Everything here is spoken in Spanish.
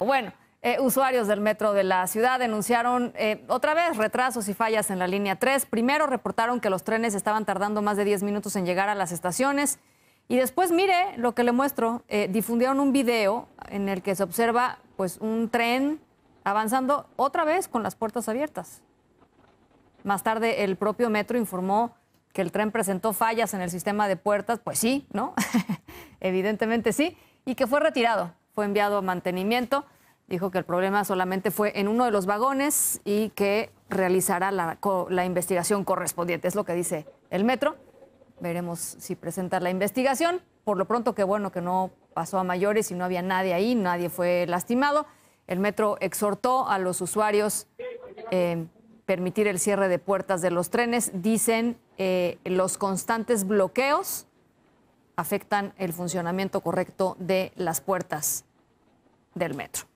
Bueno, eh, usuarios del metro de la ciudad denunciaron eh, otra vez retrasos y fallas en la línea 3. Primero reportaron que los trenes estaban tardando más de 10 minutos en llegar a las estaciones. Y después, mire lo que le muestro, eh, difundieron un video en el que se observa pues, un tren avanzando otra vez con las puertas abiertas. Más tarde, el propio metro informó que el tren presentó fallas en el sistema de puertas. Pues sí, ¿no? Evidentemente sí. Y que fue retirado fue enviado a mantenimiento. Dijo que el problema solamente fue en uno de los vagones y que realizará la, investigación correspondiente. Es lo que dice el metro. Veremos si presenta la investigación. Por lo pronto, qué bueno que no pasó a mayores y no había nadie ahí, nadie fue lastimado. El metro exhortó a los usuarios a eh, permitir el cierre de puertas de los trenes. Dicen eh, los constantes bloqueos afectan el funcionamiento correcto de las puertas del metro.